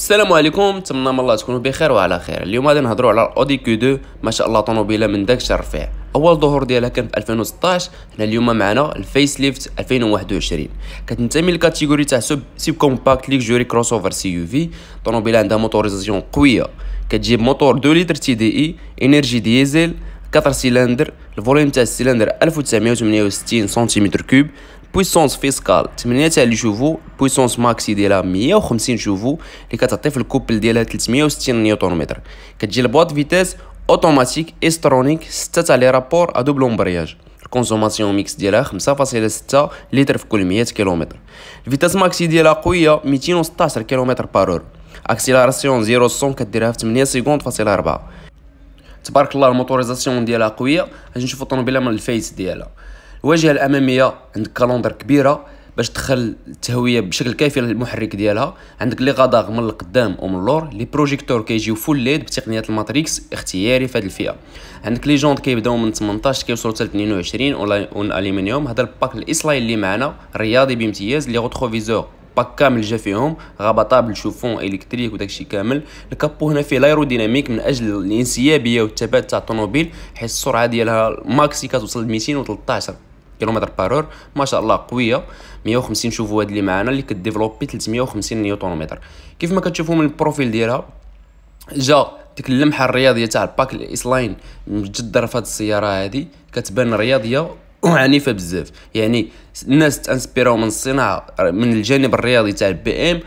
السلام عليكم نتمنى من الله تكونوا بخير وعلى خير اليوم غادي نهضروا على الاودي كيو 2 ما شاء الله طوموبيله من داك الرفيع اول ظهور ديالها كان في 2016 حنا اليوم معنا الفيس ليفت 2021 كتنتمي للكاتيجوري تاع سوب سيب كومباكت ليك جوري كروس اوفر سي يو في طوموبيله عندها موتوريزاسيون قويه كتجيب موتور 2 لتر تي دي اي انرجي ديزل 4 cylindres. Le volume du cylindre est de 1.066 centimètres La puissance fiscale est de 1.015 La puissance maximale est de 1.015 chevaux. Le couple est de 1.069 tonomètres. La boîte de vitesse automatique et électronique. Elle a un rapport à double embrayage. La consommation mixte est de 5,6 litres par kilomètre. La vitesse maximale est de 1.017 kilomètres par heure. L'accélération est de 0,064 secondes par heure. تبارك الله الموتوريزاسيون ديالها قويه غادي نشوفوا الطوموبيله من الفيس ديالها الواجهه الاماميه عندك كالوندر كبيره باش تدخل التهويه بشكل كافي للمحرك ديالها عندك لي غادار من القدام ومن اللور لي بروجيكتور كيجيو فول ليد بتقنيه الماتريكس اختياري في هذه الفئه عندك لي جوند كيبداو من 18 كيوصلوا حتى 22 اون الومنيوم هذا الباك الاسلاي اللي معنا رياضي بامتياز لي غوتروفيزور باك كامل جا فيهم غابطابل شوفون الكتريك وداكشي كامل الكابو هنا فيه لايروديناميك من اجل الانسيابيه والثبات تاع الطوموبيل حيت السرعه ديالها ماكسي كتوصل 213 كيلومتر بارور ما شاء الله قويه 150 شوفوا هاد اللي معانا اللي كديفلوبي 350 نيوتن متر كيف ما كتشوفوا من البروفيل ديالها جا ديك اللمحه الرياضيه تاع الباك الاسلاين لاين مجدر في هاد السياره هادي كتبان رياضيه وعنيفه بزاف يعني الناس تانسبيراو من الصناعه من الجانب الرياضي تاع البي ام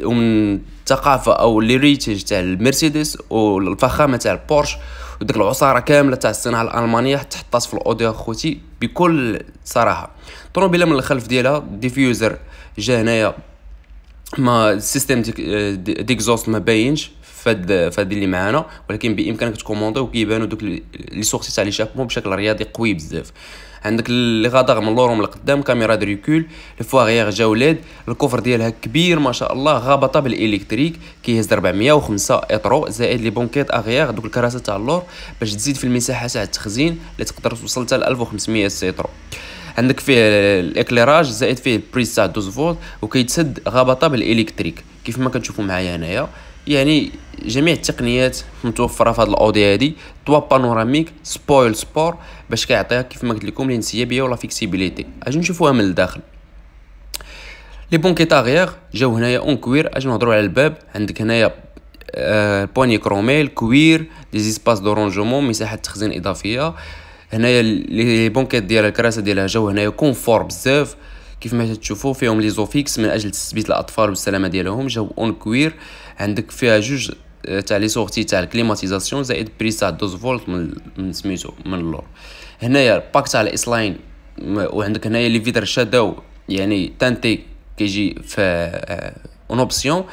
ومن الثقافه او الهيريتاج تاع المرسيدس والفخامه تاع البورش وديك العصاره كامله تاع الصناعه الالمانيه حتى في الاوديو خوتي بكل صراحه الطوموبيله من الخلف ديالها ديفيوزر جا هنايا ما السيستم ديكزوست ما باينش فهاد فهاد اللي معانا ولكن بامكانك تكومونتي وكيبانوا دوك لي سورسي تاع لي شابون بشكل رياضي قوي بزاف عندك لي غادغ من لورم لقدام كاميرا دريكول الفواغيغ جا ولاد الكوفر ديالها كبير ما شاء الله غابطه بالالكتريك كيهز 405 اطرو زائد لي بونكيت اغيغ دوك الكراسه تاع اللور باش تزيد في المساحه تاع التخزين اللي تقدر توصل حتى ل 1500 سيترو عندك فيه الاكليراج زائد فيه البريز تاع 12 فولت وكيتسد غابطه بالالكتريك كيف ما كتشوفوا معايا هنايا يعني جميع التقنيات متوفره في هذا الاودي هذه توا بانوراميك سبويل سبور باش كيعطيها كيف ما قلت لكم الانسيابيه ولا فيكسيبيليتي اجي نشوفوها من الداخل لي بونكي طاغيغ جاو هنايا اون كوير اجي نهضروا على الباب عندك هنايا آه، بواني بوني كوير لي دي زيسباس دورونجومون مساحه تخزين اضافيه هنايا لي بونكيت ديال الكراسه ديالها جاو هنايا كونفور بزاف كيف ما تشوفوا فيهم لي زوفيكس من اجل تثبيت الاطفال والسلامه ديالهم جاو اون كوير عندك فيها جوج تاع لي سورتي تاع الكليماتيزاسيون زائد بريس تاع 12 فولت من سميتو من اللور هنايا باك تاع الاسلاين لاين وعندك هنايا لي فيتر شادو يعني تانتي كيجي في آه، اون اوبسيون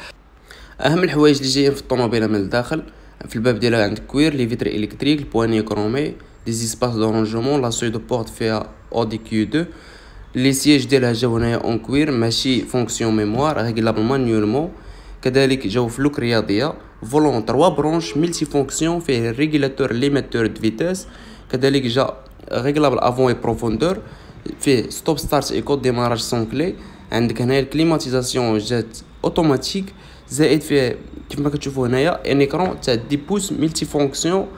اهم الحوايج اللي جايين في الطوموبيله من الداخل في الباب ديالها عندك كوير لي فيتر الكتريك البواني كرومي دي دو دورونجمون لا سوي دو بورت فيها اودي كيو 2 لي سياج ديالها جاو هنايا اون كوير ماشي فونكسيون ميموار ريغلابل مانيولمون C'est un flou qui volant 3 branches multifonction, régulateur et émetteur de vitesse. C'est un réglable avant et profondeur. avec stop-start et code démarrage sans clé. Il climatisation une climatisation automatique. Il un écran qui pouces en multifonction.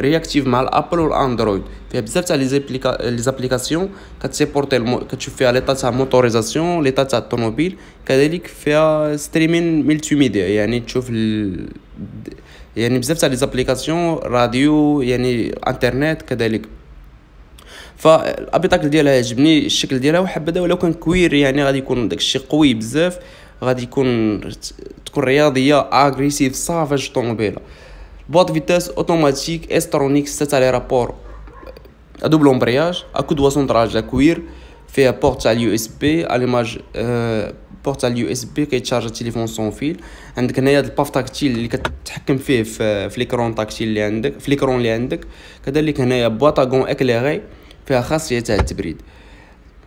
رياكتيف مع الابل والاندرويد فيها بزاف تاع لي زابليكاسيون كتسيبورتي كتشوف فيها ليطا تاع موتوريزاسيون ليطا تاع الطوموبيل كذلك فيها ستريمين ملتي ميديا يعني تشوف ال... يعني بزاف تاع لي زابليكاسيون راديو يعني انترنت كذلك فالابيتاكل ديالها عجبني الشكل ديالها وحبذا ولو كان كوير يعني غادي يكون داكشي قوي بزاف غادي يكون تكون رياضيه اغريسيف صافاج الطوموبيله boîte vitesse automatique استرونيك 6 على رابور ادوبل امبرياج اكو دوا سونتراج كوير فيها بورت تاع اليو اس بي اليماج بورت تاع اليو اس بي كيتشارج التليفون سون فيل عندك هنايا الباف تاكتيل اللي كتحكم فيه في فليكرون تاكتيل اللي عندك فليكرون اللي عندك كذلك هنايا بواطاغون اكليغي فيها خاصيه تاع التبريد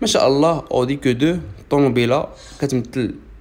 ما شاء الله اودي كو دو طوموبيله كتمثل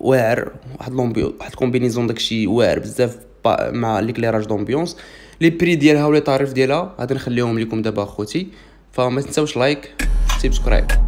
واعر واحد لومبيو واحد كومبينيزون داكشي واعر بزاف مع ليكليراج دومبيونس لي بري ديالها ولي طاريف ديالها غادي نخليهم لكم دابا اخوتي فما تنساوش لايك سبسكرايب